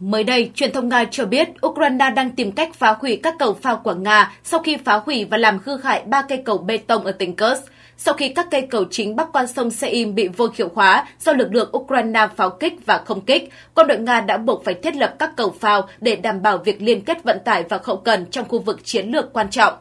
Mới đây, truyền thông Nga cho biết Ukraine đang tìm cách phá hủy các cầu phao của Nga sau khi phá hủy và làm hư hại ba cây cầu bê tông ở tỉnh Kursk, sau khi các cây cầu chính bắc qua sông Seim bị vô hiệu hóa do lực lượng Ukraine pháo kích và không kích, quân đội Nga đã buộc phải thiết lập các cầu phao để đảm bảo việc liên kết vận tải và hậu cần trong khu vực chiến lược quan trọng.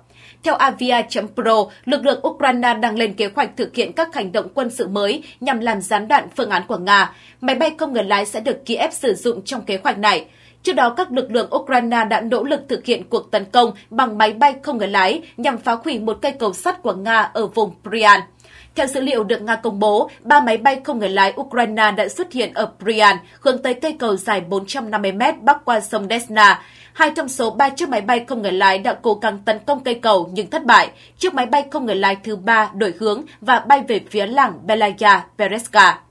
Theo avia.pro, lực lượng Ukraine đang lên kế hoạch thực hiện các hành động quân sự mới nhằm làm gián đoạn phương án của Nga. Máy bay không người lái sẽ được Kiev sử dụng trong kế hoạch này. Trước đó, các lực lượng Ukraine đã nỗ lực thực hiện cuộc tấn công bằng máy bay không người lái nhằm phá hủy một cây cầu sắt của Nga ở vùng Bryansk. Theo dữ liệu được Nga công bố, ba máy bay không người lái Ukraine đã xuất hiện ở Bryan, hướng tới cây cầu dài 450 m bắc qua sông Desna. Hai trong số ba chiếc máy bay không người lái đã cố gắng tấn công cây cầu nhưng thất bại. Chiếc máy bay không người lái thứ ba đổi hướng và bay về phía làng Belaya Bereska.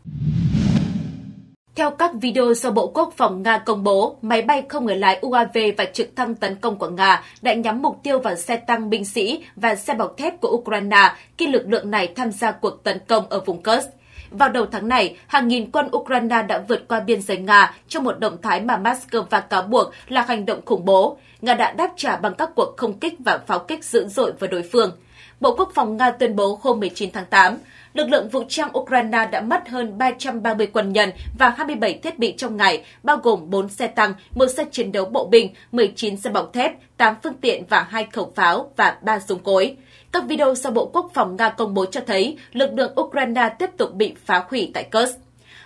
Theo các video do Bộ Quốc phòng Nga công bố, máy bay không người lái UAV và trực thăng tấn công của Nga đã nhắm mục tiêu vào xe tăng binh sĩ và xe bọc thép của Ukraine khi lực lượng này tham gia cuộc tấn công ở vùng Kursk. Vào đầu tháng này, hàng nghìn quân Ukraine đã vượt qua biên giới Nga trong một động thái mà Moscow cáo buộc là hành động khủng bố. Nga đã đáp trả bằng các cuộc không kích và pháo kích dữ dội vào đối phương. Bộ Quốc phòng Nga tuyên bố hôm 19 tháng 8, lực lượng vũ trang Ukraine đã mất hơn 330 quân nhân và 27 thiết bị trong ngày, bao gồm 4 xe tăng, một xe chiến đấu bộ binh, 19 xe bọc thép, 8 phương tiện và 2 khẩu pháo và 3 súng cối. Các video do Bộ Quốc phòng Nga công bố cho thấy lực lượng Ukraine tiếp tục bị phá hủy tại Kursk.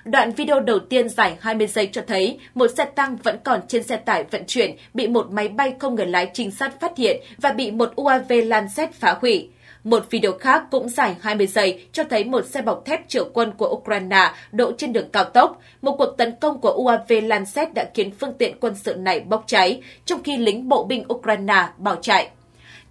Đoạn video đầu tiên dài 20 giây cho thấy một xe tăng vẫn còn trên xe tải vận chuyển bị một máy bay không người lái trinh sát phát hiện và bị một UAV lan Lancet phá hủy. Một video khác cũng dài 20 giây cho thấy một xe bọc thép chở quân của Ukraine đổ trên đường cao tốc. Một cuộc tấn công của UAV Lancet đã khiến phương tiện quân sự này bốc cháy, trong khi lính bộ binh Ukraine bỏ chạy.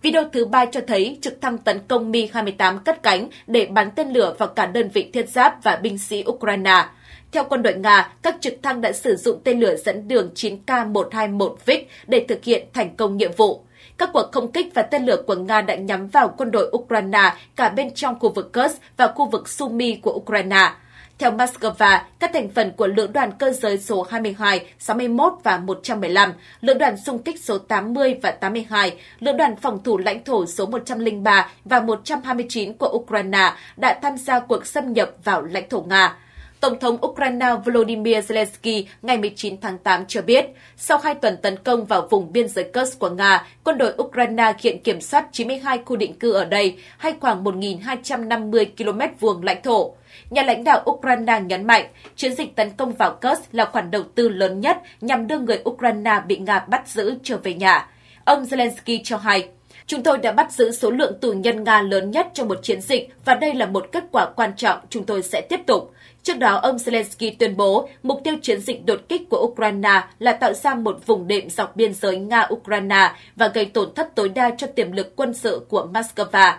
Video thứ ba cho thấy trực thăng tấn công Mi-28 cất cánh để bắn tên lửa vào cả đơn vị thiết giáp và binh sĩ Ukraine. Theo quân đội Nga, các trực thăng đã sử dụng tên lửa dẫn đường 9K121 Vik để thực hiện thành công nhiệm vụ. Các cuộc không kích và tên lửa của Nga đã nhắm vào quân đội Ukraine cả bên trong khu vực Kursk và khu vực Sumy của Ukraine. Theo Moscow, các thành phần của lữ đoàn cơ giới số 22, 61 và 115, lữ đoàn xung kích số 80 và 82, lữ đoàn phòng thủ lãnh thổ số 103 và 129 của Ukraine đã tham gia cuộc xâm nhập vào lãnh thổ Nga. Tổng thống Ukraine Volodymyr Zelensky ngày 19 tháng 8 cho biết, sau hai tuần tấn công vào vùng biên giới Kursk của Nga, quân đội Ukraine hiện kiểm soát 92 khu định cư ở đây, hay khoảng 1.250 km vuông lãnh thổ. Nhà lãnh đạo Ukraine nhấn mạnh, chiến dịch tấn công vào Kursk là khoản đầu tư lớn nhất nhằm đưa người Ukraine bị Nga bắt giữ trở về nhà. Ông Zelensky cho hay, Chúng tôi đã bắt giữ số lượng tù nhân Nga lớn nhất trong một chiến dịch và đây là một kết quả quan trọng chúng tôi sẽ tiếp tục. Trước đó, ông Zelensky tuyên bố mục tiêu chiến dịch đột kích của Ukraine là tạo ra một vùng đệm dọc biên giới Nga-Ukraine và gây tổn thất tối đa cho tiềm lực quân sự của Moscow.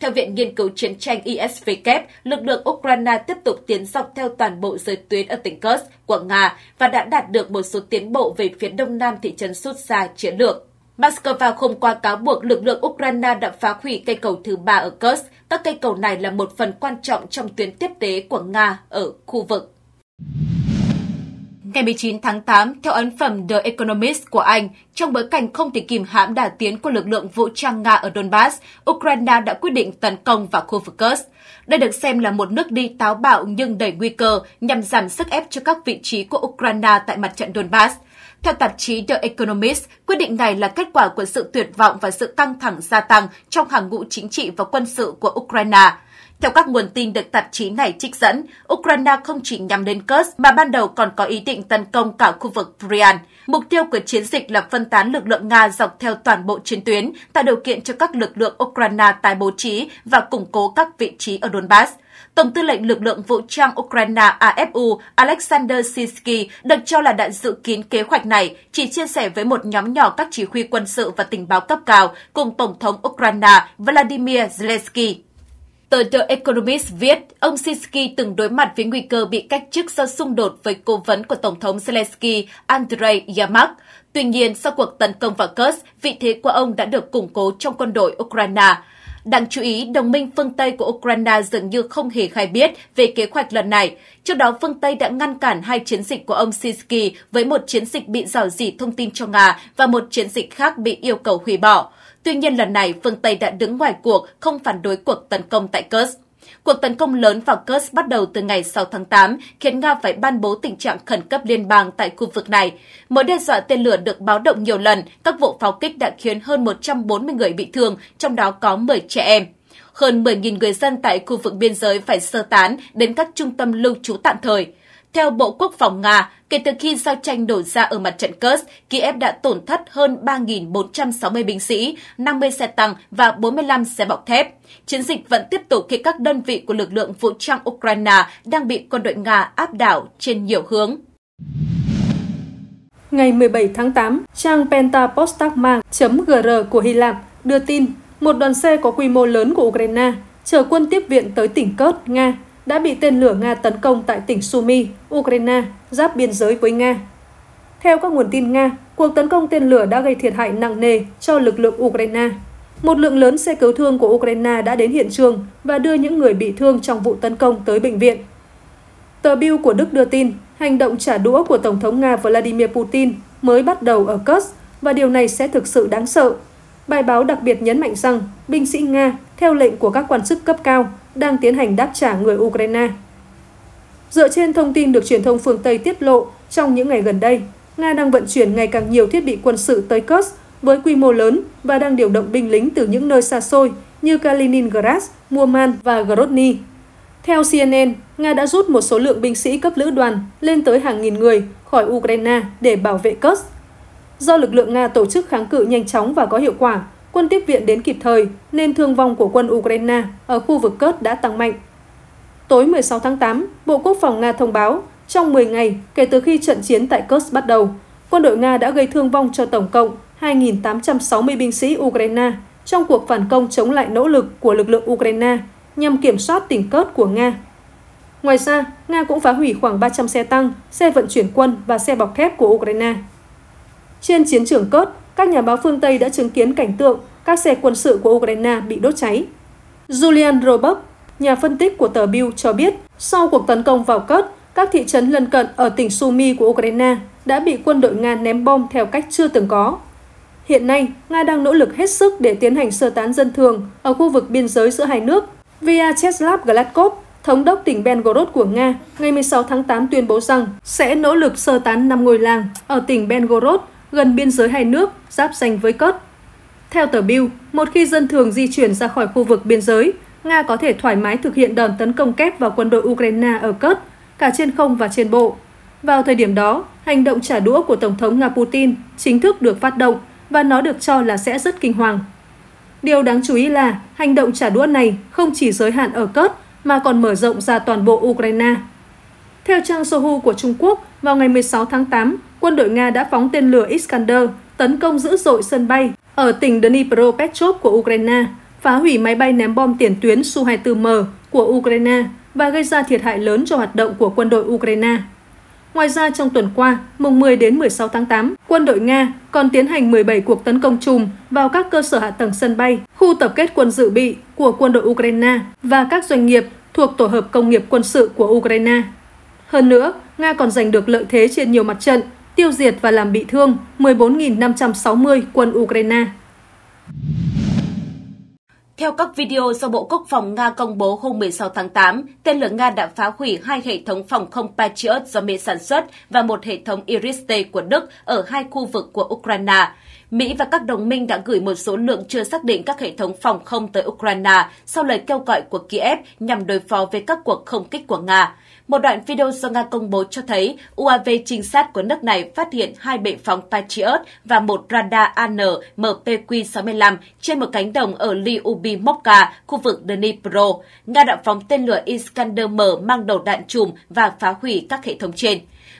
Theo Viện Nghiên cứu Chiến tranh ISVK, lực lượng Ukraine tiếp tục tiến dọc theo toàn bộ giới tuyến ở tỉnh Kursk của Nga và đã đạt được một số tiến bộ về phía đông nam thị trấn Sutsa chiến lược. Moscow không qua cáo buộc lực lượng Ukraine đã phá hủy cây cầu thứ ba ở Kursk. Các cây cầu này là một phần quan trọng trong tuyến tiếp tế của Nga ở khu vực. Ngày 19 tháng 8, theo ấn phẩm The Economist của Anh, trong bối cảnh không thể kìm hãm đà tiến của lực lượng vũ trang Nga ở Donbass, Ukraine đã quyết định tấn công vào khu vực Kursk. Đây được xem là một nước đi táo bạo nhưng đầy nguy cơ nhằm giảm sức ép cho các vị trí của Ukraine tại mặt trận Donbass. Theo tạp chí The Economist, quyết định này là kết quả của sự tuyệt vọng và sự căng thẳng gia tăng trong hàng ngũ chính trị và quân sự của Ukraine. Theo các nguồn tin được tạp chí này trích dẫn, Ukraine không chỉ nhắm đến Kursk mà ban đầu còn có ý định tấn công cả khu vực Bryansk. Mục tiêu của chiến dịch là phân tán lực lượng Nga dọc theo toàn bộ chiến tuyến, tạo điều kiện cho các lực lượng Ukraine tái bố trí và củng cố các vị trí ở Donbass. Tổng tư lệnh lực lượng vũ trang Ukraine AFU Alexander Sisky được cho là đã dự kiến kế hoạch này, chỉ chia sẻ với một nhóm nhỏ các chỉ huy quân sự và tình báo cấp cao cùng Tổng thống Ukraine Vladimir Zelensky. Tờ The Economist viết, ông Sinsky từng đối mặt với nguy cơ bị cách chức sau xung đột với cố vấn của Tổng thống Zelensky Andrei Yamak. Tuy nhiên, sau cuộc tấn công vào Kursk, vị thế của ông đã được củng cố trong quân đội Ukraine. Đáng chú ý, đồng minh phương Tây của Ukraine dường như không hề khai biết về kế hoạch lần này. Trước đó, phương Tây đã ngăn cản hai chiến dịch của ông Sinsky với một chiến dịch bị rò rỉ thông tin cho Nga và một chiến dịch khác bị yêu cầu hủy bỏ. Tuy nhiên lần này, phương Tây đã đứng ngoài cuộc, không phản đối cuộc tấn công tại Kursk. Cuộc tấn công lớn vào Kursk bắt đầu từ ngày 6 tháng 8, khiến Nga phải ban bố tình trạng khẩn cấp liên bang tại khu vực này. Mối đe dọa tên lửa được báo động nhiều lần, các vụ pháo kích đã khiến hơn 140 người bị thương, trong đó có 10 trẻ em. Hơn 10.000 người dân tại khu vực biên giới phải sơ tán đến các trung tâm lưu trú tạm thời. Theo Bộ Quốc phòng Nga, kể từ khi giao tranh đổ ra ở mặt trận Kursk, Kiev đã tổn thất hơn 3.460 binh sĩ, 50 xe tăng và 45 xe bọc thép. Chiến dịch vẫn tiếp tục khi các đơn vị của lực lượng vũ trang Ukraine đang bị quân đội Nga áp đảo trên nhiều hướng. Ngày 17 tháng 8, trang pentapostagma.gr của Hy Lạp đưa tin một đoàn xe có quy mô lớn của Ukraine chở quân tiếp viện tới tỉnh Kursk, Nga đã bị tên lửa Nga tấn công tại tỉnh Sumy, Ukraine, giáp biên giới với Nga. Theo các nguồn tin Nga, cuộc tấn công tên lửa đã gây thiệt hại nặng nề cho lực lượng Ukraine. Một lượng lớn xe cứu thương của Ukraine đã đến hiện trường và đưa những người bị thương trong vụ tấn công tới bệnh viện. Tờ Bill của Đức đưa tin, hành động trả đũa của Tổng thống Nga Vladimir Putin mới bắt đầu ở Kursk và điều này sẽ thực sự đáng sợ. Bài báo đặc biệt nhấn mạnh rằng binh sĩ Nga, theo lệnh của các quan chức cấp cao, đang tiến hành đáp trả người Ukraine. Dựa trên thông tin được truyền thông phương Tây tiết lộ, trong những ngày gần đây, Nga đang vận chuyển ngày càng nhiều thiết bị quân sự tới Kursk với quy mô lớn và đang điều động binh lính từ những nơi xa xôi như Kaliningrad, Murmansk và Grozny. Theo CNN, Nga đã rút một số lượng binh sĩ cấp lữ đoàn lên tới hàng nghìn người khỏi Ukraine để bảo vệ Kursk. Do lực lượng Nga tổ chức kháng cự nhanh chóng và có hiệu quả, Quân tiếp viện đến kịp thời nên thương vong của quân Ukraine ở khu vực Cớt đã tăng mạnh. Tối 16 tháng 8, Bộ Quốc phòng Nga thông báo trong 10 ngày kể từ khi trận chiến tại Kursk bắt đầu, quân đội Nga đã gây thương vong cho tổng cộng 2.860 binh sĩ Ukraine trong cuộc phản công chống lại nỗ lực của lực lượng Ukraine nhằm kiểm soát tỉnh Kursk của Nga. Ngoài ra, Nga cũng phá hủy khoảng 300 xe tăng, xe vận chuyển quân và xe bọc thép của Ukraine. Trên chiến trường Kursk, các nhà báo phương Tây đã chứng kiến cảnh tượng các xe quân sự của Ukraine bị đốt cháy. Julian Robock, nhà phân tích của tờ Bill cho biết, sau cuộc tấn công vào Cớt, các thị trấn lân cận ở tỉnh Sumy của Ukraine đã bị quân đội Nga ném bom theo cách chưa từng có. Hiện nay, Nga đang nỗ lực hết sức để tiến hành sơ tán dân thường ở khu vực biên giới giữa hai nước. Vyacheslav Gladkov, thống đốc tỉnh Belgorod của Nga, ngày 16 tháng 8 tuyên bố rằng sẽ nỗ lực sơ tán 5 ngôi làng ở tỉnh Belgorod gần biên giới hai nước, giáp danh với Cớt. Theo tờ Bill, một khi dân thường di chuyển ra khỏi khu vực biên giới, Nga có thể thoải mái thực hiện đòn tấn công kép vào quân đội Ukraine ở Cớt, cả trên không và trên bộ. Vào thời điểm đó, hành động trả đũa của Tổng thống Nga Putin chính thức được phát động và nó được cho là sẽ rất kinh hoàng. Điều đáng chú ý là hành động trả đũa này không chỉ giới hạn ở Cớt mà còn mở rộng ra toàn bộ Ukraine. Theo trang Sohu của Trung Quốc, vào ngày 16 tháng 8, quân đội Nga đã phóng tên lửa Iskander tấn công dữ dội sân bay ở tỉnh Dnipropetrovsk của Ukraine, phá hủy máy bay ném bom tiền tuyến Su-24M của Ukraine và gây ra thiệt hại lớn cho hoạt động của quân đội Ukraine. Ngoài ra, trong tuần qua, mùng 10 đến 16 tháng 8, quân đội Nga còn tiến hành 17 cuộc tấn công chùm vào các cơ sở hạ tầng sân bay, khu tập kết quân dự bị của quân đội Ukraine và các doanh nghiệp thuộc tổ hợp công nghiệp quân sự của Ukraine. Hơn nữa, Nga còn giành được lợi thế trên nhiều mặt trận tiêu diệt và làm bị thương 14.560 quân Ukraine. Theo các video do Bộ Quốc phòng Nga công bố hôm 16 tháng 8, tên lửa Nga đã phá hủy hai hệ thống phòng không Patriot do Mỹ sản xuất và một hệ thống iris của Đức ở hai khu vực của Ukraine. Mỹ và các đồng minh đã gửi một số lượng chưa xác định các hệ thống phòng không tới Ukraine sau lời kêu gọi của Kiev nhằm đối phó với các cuộc không kích của Nga. Một đoạn video do Nga công bố cho thấy UAV trinh sát của nước này phát hiện hai bệ phóng Patriot và một radar AN-MPQ-65 trên một cánh đồng ở Liubi khu vực Dnipro. Nga đã phóng tên lửa Iskander-M mang đầu đạn chùm và phá hủy các hệ thống trên.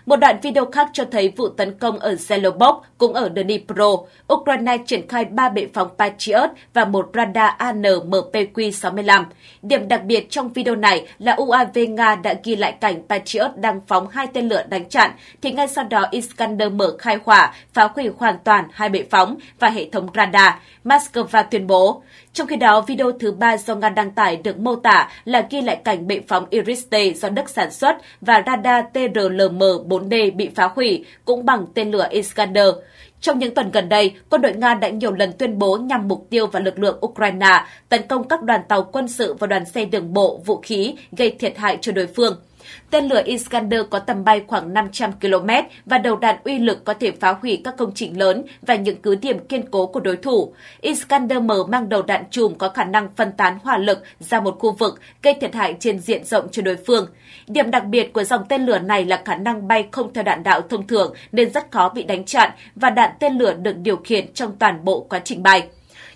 Một đoạn video khác cho thấy vụ tấn công ở Zelobok cũng ở Dnipro. Ukraine triển khai 3 bệ phóng Patriot và một radar ANMPQ-65. Điểm đặc biệt trong video này là UAV Nga đã ghi lại cảnh Patriot đang phóng hai tên lửa đánh chặn, thì ngay sau đó Iskander mở khai hỏa, phá hủy hoàn toàn hai bệ phóng và hệ thống radar. Moscow tuyên bố. Trong khi đó, video thứ ba do Nga đăng tải được mô tả là ghi lại cảnh bệ phóng Iris-T do Đức sản xuất và radar TRLM-4D bị phá hủy cũng bằng tên lửa Iskander. Trong những tuần gần đây, quân đội Nga đã nhiều lần tuyên bố nhằm mục tiêu vào lực lượng Ukraine, tấn công các đoàn tàu quân sự và đoàn xe đường bộ, vũ khí gây thiệt hại cho đối phương. Tên lửa Iskander có tầm bay khoảng 500 km và đầu đạn uy lực có thể phá hủy các công trình lớn và những cứ điểm kiên cố của đối thủ. Iskander-M mang đầu đạn chùm có khả năng phân tán hỏa lực ra một khu vực, gây thiệt hại trên diện rộng cho đối phương. Điểm đặc biệt của dòng tên lửa này là khả năng bay không theo đạn đạo thông thường nên rất khó bị đánh chặn và đạn tên lửa được điều khiển trong toàn bộ quá trình bay.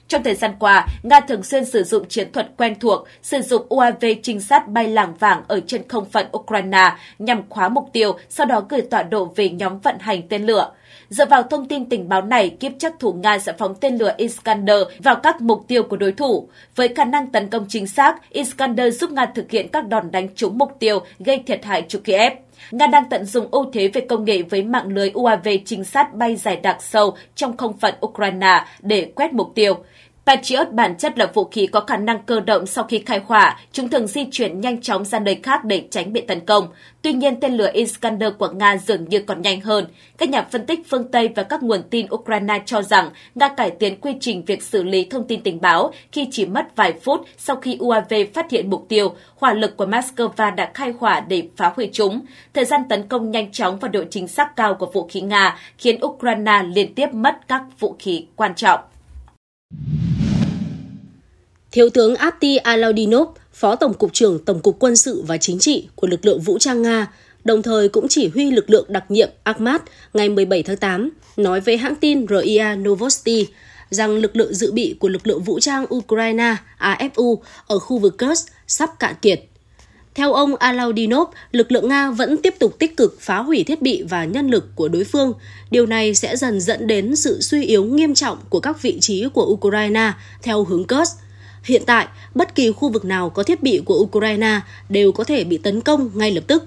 Trong thời gian qua, Nga thường xuyên sử dụng chiến thuật quen thuộc, sử dụng UAV trinh sát bay làng vàng ở trên không phận Ukraine nhằm khóa mục tiêu, sau đó gửi tọa độ về nhóm vận hành tên lửa. Dựa vào thông tin tình báo này, kiếp chắc thủ Nga sẽ phóng tên lửa Iskander vào các mục tiêu của đối thủ. Với khả năng tấn công chính xác, Iskander giúp Nga thực hiện các đòn đánh trúng mục tiêu gây thiệt hại cho Kiev. Nga đang tận dụng ưu thế về công nghệ với mạng lưới UAV trinh sát bay dài đặc sâu trong không phận Ukraine để quét mục tiêu. Patriot bản chất là vũ khí có khả năng cơ động sau khi khai hỏa, chúng thường di chuyển nhanh chóng ra nơi khác để tránh bị tấn công. Tuy nhiên, tên lửa Iskander của Nga dường như còn nhanh hơn. Các nhà phân tích phương Tây và các nguồn tin Ukraine cho rằng Nga cải tiến quy trình việc xử lý thông tin tình báo khi chỉ mất vài phút sau khi UAV phát hiện mục tiêu, hỏa lực của Moscow đã khai hỏa để phá hủy chúng. Thời gian tấn công nhanh chóng và độ chính xác cao của vũ khí Nga khiến Ukraine liên tiếp mất các vũ khí quan trọng. Thiếu tướng Apti Alaudinov, Phó Tổng cục trưởng Tổng cục Quân sự và Chính trị của lực lượng vũ trang Nga, đồng thời cũng chỉ huy lực lượng đặc nhiệm Akhmat ngày 17 tháng 8, nói với hãng tin RIA Novosti rằng lực lượng dự bị của lực lượng vũ trang Ukraine AFU ở khu vực Kursk sắp cạn kiệt. Theo ông Alaudinov, lực lượng Nga vẫn tiếp tục tích cực phá hủy thiết bị và nhân lực của đối phương. Điều này sẽ dần dẫn đến sự suy yếu nghiêm trọng của các vị trí của Ukraine theo hướng Kursk. Hiện tại, bất kỳ khu vực nào có thiết bị của Ukraine đều có thể bị tấn công ngay lập tức.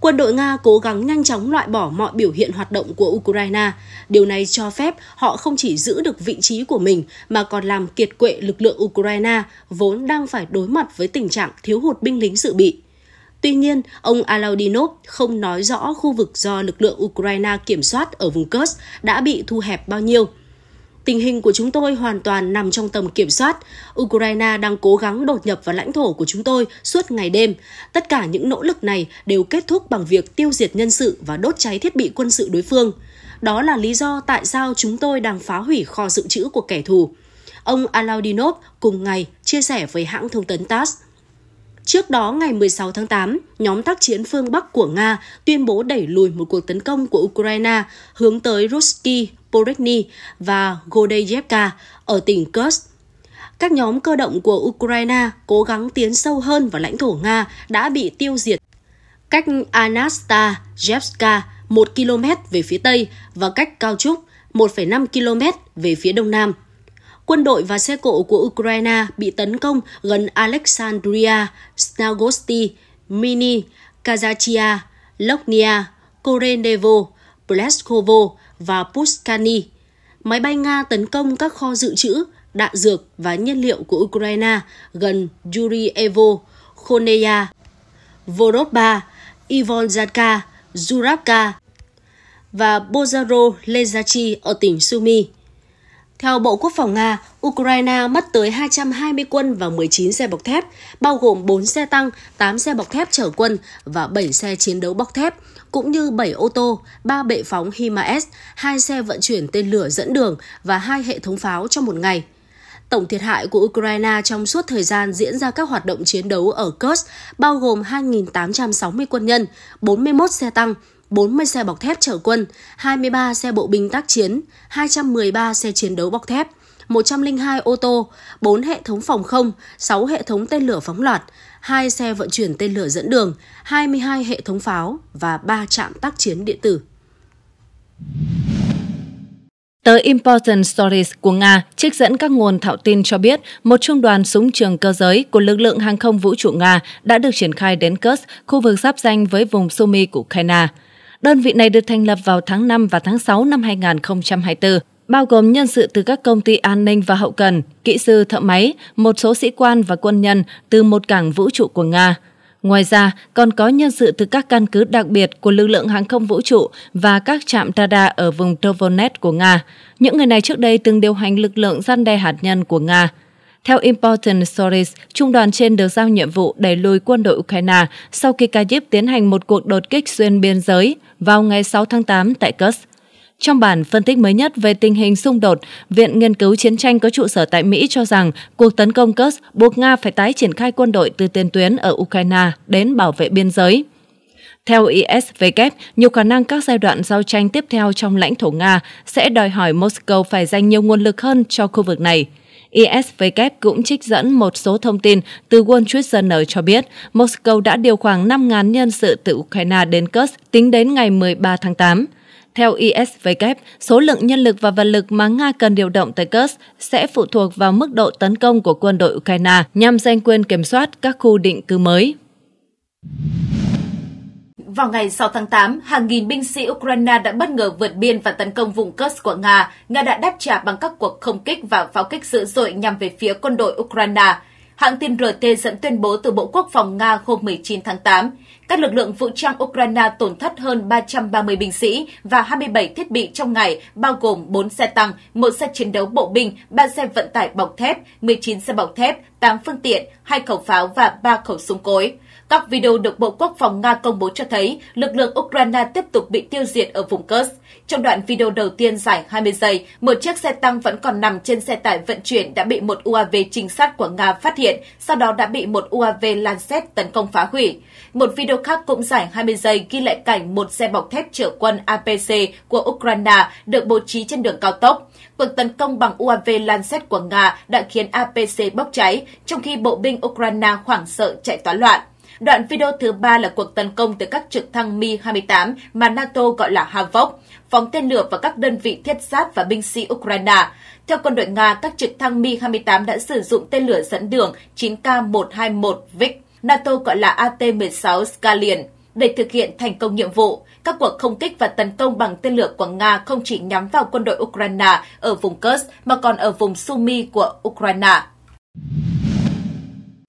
Quân đội Nga cố gắng nhanh chóng loại bỏ mọi biểu hiện hoạt động của Ukraine. Điều này cho phép họ không chỉ giữ được vị trí của mình mà còn làm kiệt quệ lực lượng Ukraine vốn đang phải đối mặt với tình trạng thiếu hụt binh lính dự bị. Tuy nhiên, ông Alaudinov không nói rõ khu vực do lực lượng Ukraine kiểm soát ở vùng Kursk đã bị thu hẹp bao nhiêu – Tình hình của chúng tôi hoàn toàn nằm trong tầm kiểm soát. Ukraine đang cố gắng đột nhập vào lãnh thổ của chúng tôi suốt ngày đêm. Tất cả những nỗ lực này đều kết thúc bằng việc tiêu diệt nhân sự và đốt cháy thiết bị quân sự đối phương. Đó là lý do tại sao chúng tôi đang phá hủy kho dự trữ của kẻ thù. Ông Alaudinov cùng ngày chia sẻ với hãng thông tấn TASS. Trước đó, ngày 16 tháng 8, nhóm tác chiến phương Bắc của Nga tuyên bố đẩy lùi một cuộc tấn công của Ukraine hướng tới Ruski, Porekny và Godeyevka ở tỉnh Kursk. Các nhóm cơ động của Ukraine cố gắng tiến sâu hơn vào lãnh thổ Nga đã bị tiêu diệt cách Anastasievka 1 km về phía tây và cách Cao Trúc 1,5 km về phía đông nam quân đội và xe cộ của Ukraine bị tấn công gần Alexandria, Snagosti, Mini, Kazachia, Loknia, Korenevo, Pleskovo và Puskani. Máy bay Nga tấn công các kho dự trữ, đạn dược và nhiên liệu của Ukraine gần Yurievo, Khoneya, Vorodba, Ivonzadka, Zuravka và Bozaro Lezachi ở tỉnh Sumy. Theo Bộ Quốc phòng Nga, Ukraine mất tới 220 quân và 19 xe bọc thép, bao gồm 4 xe tăng, 8 xe bọc thép chở quân và 7 xe chiến đấu bọc thép, cũng như 7 ô tô, 3 bệ phóng HIMARS, 2 xe vận chuyển tên lửa dẫn đường và 2 hệ thống pháo trong một ngày. Tổng thiệt hại của Ukraine trong suốt thời gian diễn ra các hoạt động chiến đấu ở Kursk bao gồm 2.860 quân nhân, 41 xe tăng, 40 xe bọc thép chở quân, 23 xe bộ binh tác chiến, 213 xe chiến đấu bọc thép, 102 ô tô, 4 hệ thống phòng không, 6 hệ thống tên lửa phóng loạt, 2 xe vận chuyển tên lửa dẫn đường, 22 hệ thống pháo và 3 trạm tác chiến điện tử. Tờ Important Stories của Nga trích dẫn các nguồn thạo tin cho biết một trung đoàn súng trường cơ giới của lực lượng hàng không vũ trụ Nga đã được triển khai đến Kursk, khu vực giáp danh với vùng Sumy của Ukraine. Đơn vị này được thành lập vào tháng 5 và tháng 6 năm 2024, bao gồm nhân sự từ các công ty an ninh và hậu cần, kỹ sư thợ máy, một số sĩ quan và quân nhân từ một cảng vũ trụ của Nga. Ngoài ra, còn có nhân sự từ các căn cứ đặc biệt của lực lượng hàng không vũ trụ và các trạm Tada ở vùng Tovonet của Nga. Những người này trước đây từng điều hành lực lượng gian đe hạt nhân của Nga. Theo Important Stories, trung đoàn trên được giao nhiệm vụ đẩy lùi quân đội Ukraine sau khi Kyiv tiến hành một cuộc đột kích xuyên biên giới vào ngày 6 tháng 8 tại Kursk. Trong bản phân tích mới nhất về tình hình xung đột, Viện Nghiên cứu Chiến tranh có trụ sở tại Mỹ cho rằng cuộc tấn công Kursk buộc Nga phải tái triển khai quân đội từ tiền tuyến ở Ukraine đến bảo vệ biên giới. Theo ISW, nhiều khả năng các giai đoạn giao tranh tiếp theo trong lãnh thổ Nga sẽ đòi hỏi Moscow phải dành nhiều nguồn lực hơn cho khu vực này – ISW cũng trích dẫn một số thông tin từ Wall Street Journal cho biết Moscow đã điều khoảng 5.000 nhân sự từ Ukraine đến Kursk tính đến ngày 13 tháng 8. Theo ISW, số lượng nhân lực và vật lực mà Nga cần điều động tới Kursk sẽ phụ thuộc vào mức độ tấn công của quân đội Ukraine nhằm giành quyền kiểm soát các khu định cư mới. Vào ngày 6 tháng 8, hàng nghìn binh sĩ Ukraine đã bất ngờ vượt biên và tấn công vùng Kursk của Nga. Nga đã đáp trả bằng các cuộc không kích và pháo kích dữ dội nhằm về phía quân đội Ukraine. Hãng tin RT dẫn tuyên bố từ Bộ Quốc phòng Nga hôm 19 tháng 8. Các lực lượng vũ trang Ukraine tổn thất hơn 330 binh sĩ và 27 thiết bị trong ngày, bao gồm 4 xe tăng, 1 xe chiến đấu bộ binh, 3 xe vận tải bọc thép, 19 xe bọc thép, 8 phương tiện, 2 khẩu pháo và 3 khẩu súng cối. Các video được Bộ Quốc phòng Nga công bố cho thấy lực lượng Ukraine tiếp tục bị tiêu diệt ở vùng Kursk. Trong đoạn video đầu tiên dài 20 giây, một chiếc xe tăng vẫn còn nằm trên xe tải vận chuyển đã bị một UAV trinh sát của Nga phát hiện, sau đó đã bị một UAV Lancet tấn công phá hủy. Một video khác cũng dài 20 giây ghi lại cảnh một xe bọc thép chở quân APC của Ukraine được bố trí trên đường cao tốc. Cuộc tấn công bằng UAV Lancet của Nga đã khiến APC bốc cháy, trong khi bộ binh Ukraine hoảng sợ chạy toán loạn. Đoạn video thứ ba là cuộc tấn công từ các trực thăng Mi-28 mà NATO gọi là Havoc, phóng tên lửa vào các đơn vị thiết giáp và binh sĩ Ukraine. Theo quân đội Nga, các trực thăng Mi-28 đã sử dụng tên lửa dẫn đường 9K121 Vik, NATO gọi là AT-16 Scallion để thực hiện thành công nhiệm vụ. Các cuộc không kích và tấn công bằng tên lửa của Nga không chỉ nhắm vào quân đội Ukraine ở vùng Kursk mà còn ở vùng Sumy của Ukraine.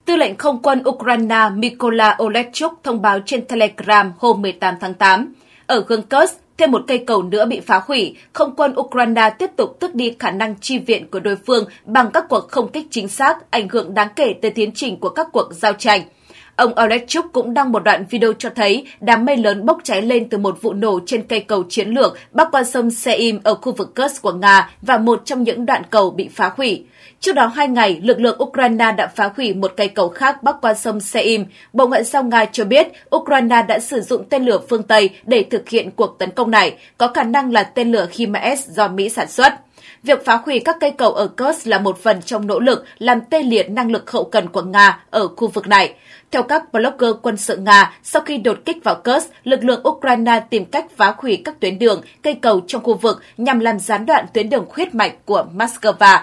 Tư lệnh Không quân Ukraine Mykola Olechuk thông báo trên Telegram hôm 18 tháng 8. Ở Kursk, thêm một cây cầu nữa bị phá hủy, không quân Ukraine tiếp tục tước đi khả năng chi viện của đối phương bằng các cuộc không kích chính xác, ảnh hưởng đáng kể tới tiến trình của các cuộc giao tranh. Ông Oleg Chuk cũng đăng một đoạn video cho thấy đám mây lớn bốc cháy lên từ một vụ nổ trên cây cầu chiến lược bắc qua sông Seim ở khu vực Kursk của Nga và một trong những đoạn cầu bị phá hủy. Trước đó hai ngày, lực lượng Ukraine đã phá hủy một cây cầu khác bắc qua sông Seim. Bộ Ngoại giao Nga cho biết Ukraine đã sử dụng tên lửa phương Tây để thực hiện cuộc tấn công này, có khả năng là tên lửa HIMARS do Mỹ sản xuất. Việc phá hủy các cây cầu ở Kursk là một phần trong nỗ lực làm tê liệt năng lực hậu cần của Nga ở khu vực này. Theo các blogger quân sự Nga, sau khi đột kích vào Kursk, lực lượng Ukraine tìm cách phá hủy các tuyến đường, cây cầu trong khu vực nhằm làm gián đoạn tuyến đường huyết mạch của Moscow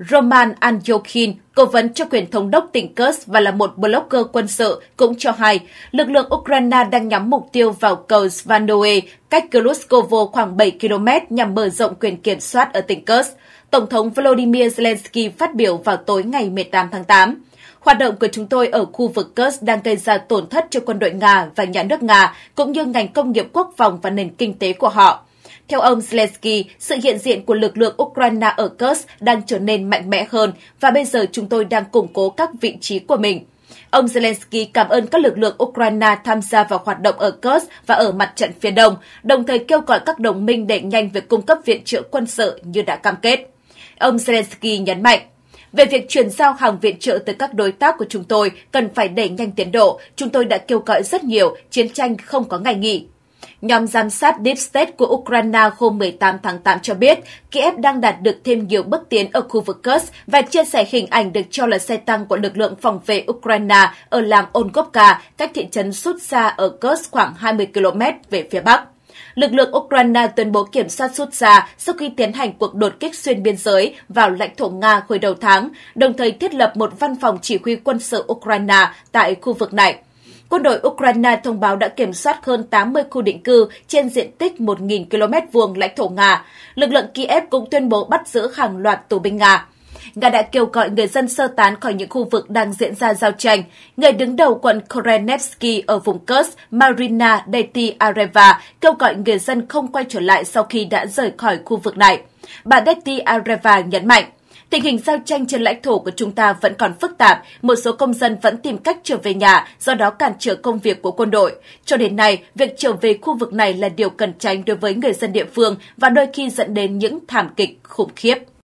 Roman Andyokin, cố vấn cho quyền thống đốc tỉnh Kursk và là một blogger quân sự, cũng cho hay lực lượng Ukraine đang nhắm mục tiêu vào cầu Svanoe, cách Kluskovo khoảng 7 km nhằm mở rộng quyền kiểm soát ở tỉnh Kursk. Tổng thống Volodymyr Zelensky phát biểu vào tối ngày 18 tháng 8. Hoạt động của chúng tôi ở khu vực Kursk đang gây ra tổn thất cho quân đội Nga và nhà nước Nga, cũng như ngành công nghiệp quốc phòng và nền kinh tế của họ. Theo ông Zelensky, sự hiện diện của lực lượng Ukraine ở Kursk đang trở nên mạnh mẽ hơn và bây giờ chúng tôi đang củng cố các vị trí của mình. Ông Zelensky cảm ơn các lực lượng Ukraine tham gia vào hoạt động ở Kursk và ở mặt trận phía đông, đồng thời kêu gọi các đồng minh đẩy nhanh việc cung cấp viện trợ quân sự như đã cam kết. Ông Zelensky nhấn mạnh, về việc chuyển giao hàng viện trợ tới các đối tác của chúng tôi cần phải đẩy nhanh tiến độ, chúng tôi đã kêu gọi rất nhiều, chiến tranh không có ngày nghỉ. Nhóm giám sát Deep State của Ukraine hôm 18 tháng 8 cho biết Kiev đang đạt được thêm nhiều bước tiến ở khu vực Kursk và chia sẻ hình ảnh được cho là xe tăng của lực lượng phòng vệ Ukraine ở làng Onkovka, cách thị trấn Sutsa ở Kursk khoảng 20 km về phía bắc lực lượng Ukraine tuyên bố kiểm soát Sutsa sau khi tiến hành cuộc đột kích xuyên biên giới vào lãnh thổ Nga hồi đầu tháng, đồng thời thiết lập một văn phòng chỉ huy quân sự Ukraine tại khu vực này. Quân đội Ukraine thông báo đã kiểm soát hơn 80 khu định cư trên diện tích 1.000 km vuông lãnh thổ Nga. Lực lượng Kiev cũng tuyên bố bắt giữ hàng loạt tù binh Nga. Nga đã kêu gọi người dân sơ tán khỏi những khu vực đang diễn ra giao tranh. Người đứng đầu quận Korenevsky ở vùng Kursk, Marina Deti Areva, kêu gọi người dân không quay trở lại sau khi đã rời khỏi khu vực này. Bà Deti Areva nhấn mạnh, Tình hình giao tranh trên lãnh thổ của chúng ta vẫn còn phức tạp, một số công dân vẫn tìm cách trở về nhà, do đó cản trở công việc của quân đội. Cho đến nay, việc trở về khu vực này là điều cần tránh đối với người dân địa phương và đôi khi dẫn đến những thảm kịch khủng khiếp.